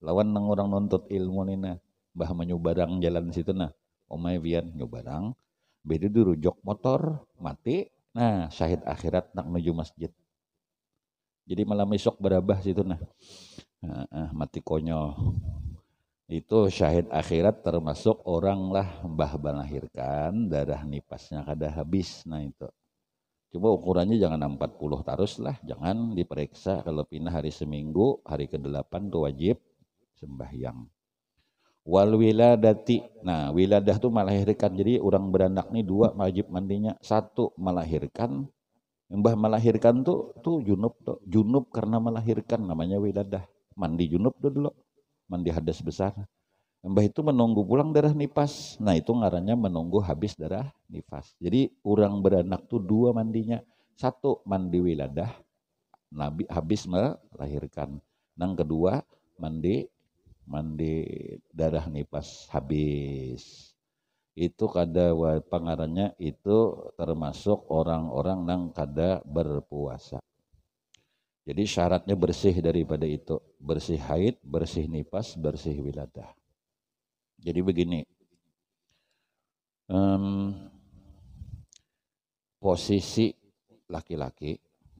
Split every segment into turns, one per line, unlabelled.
lawan nang orang nuntut ilmu nah bah menyubarang jalan situ nah omai bian nyubarang beda dulu jok motor mati nah syahid akhirat nak menuju masjid jadi malam esok berabah situ nah ah, mati konyol itu syahid akhirat termasuk orang lah mbah melahirkan darah nipasnya kada habis nah itu coba ukurannya jangan 40 tarus lah jangan diperiksa kalau pindah hari seminggu hari ke-8 itu wajib sembahyang. Wal wiladati. Nah, wiladah itu melahirkan. Jadi orang beranak nih dua wajib mandinya. Satu melahirkan. Mbah melahirkan tuh tuh junub tuh. Junub karena melahirkan namanya wiladah. Mandi junub tuh dulu. Mandi hadas besar. Mbah itu menunggu pulang darah nifas. Nah, itu ngarannya menunggu habis darah nifas. Jadi orang beranak tuh dua mandinya. Satu mandi wiladah. Nabi habis melahirkan. Nang kedua mandi mandi darah nipas habis itu kada pengarannya itu termasuk orang-orang yang kada berpuasa jadi syaratnya bersih daripada itu bersih haid bersih nipas, bersih wiladah jadi begini um, posisi laki-laki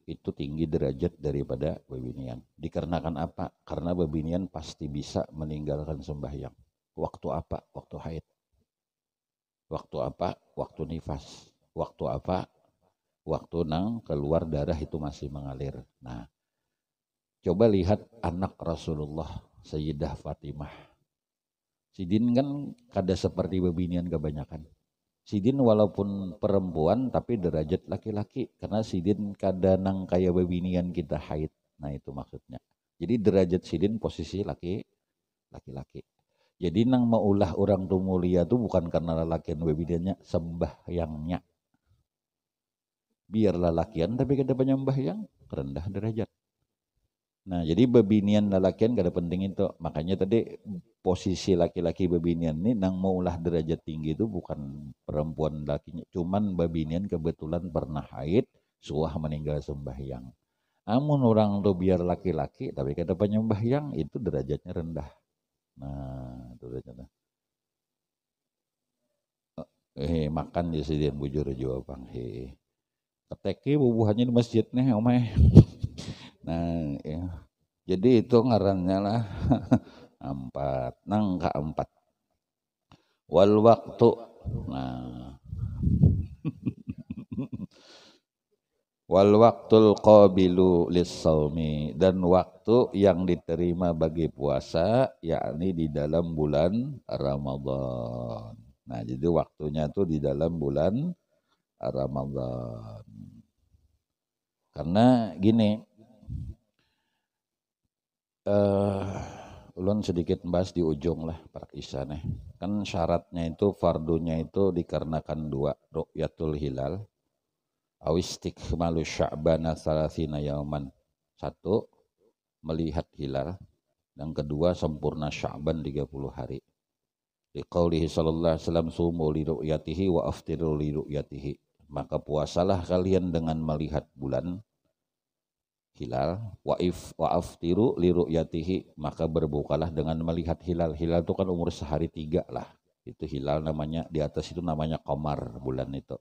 itu tinggi derajat daripada bebinian. Dikarenakan apa? Karena bebinian pasti bisa meninggalkan sembahyang. Waktu apa? Waktu haid. Waktu apa? Waktu nifas. Waktu apa? Waktu nang keluar darah itu masih mengalir. Nah, coba lihat anak Rasulullah Sayyidah Fatimah. Sidin kan kada seperti bebinian kebanyakan sidin walaupun perempuan tapi derajat laki-laki karena sidin kadang kayak wewinian kita haid nah itu maksudnya jadi derajat sidin posisi laki laki-laki jadi nang maulah orang tu mulia tu bukan karena lelakian sembah sembahyangnya biar lakian tapi kada yang rendah derajat Nah, jadi bebinian lelakian gak ada penting itu. Makanya tadi posisi laki-laki bebinian ini nang mau ulah derajat tinggi itu bukan perempuan lakinya. Cuman bebinian kebetulan pernah haid, suah meninggal sembahyang. Namun orang tuh biar laki-laki, tapi kata penyembahyang itu derajatnya rendah. Nah, itu derajatnya. Eh, eh, makan ya sedian bujur bang Eh, eh. keteki bubuhannya di masjid masjidnya, omeh. Nah, ya. Jadi itu ngarannya lah empat, nangka empat. Wal waktu, nah. Wal waktul qabilu lissaumi dan waktu yang diterima bagi puasa yakni di dalam bulan Ramadan. Nah, jadi waktunya itu di dalam bulan Ramadan. Karena gini, uh, ulun sedikit bahas di ujung lah prakisane. Kan syaratnya itu fardunya itu dikarenakan dua ru'yatul hilal awistik malu sya'bana salasina yauman. Satu melihat hilal dan kedua sempurna sya'ban 30 hari. dikau sallallahu alaihi wasallam sumu li ru'yatihi wa aftiru li ru'yatihi. Maka puasalah kalian dengan melihat bulan hilal waif tiru liru yatihi maka berbukalah dengan melihat hilal hilal itu kan umur sehari tiga lah itu hilal namanya di atas itu namanya komar bulan itu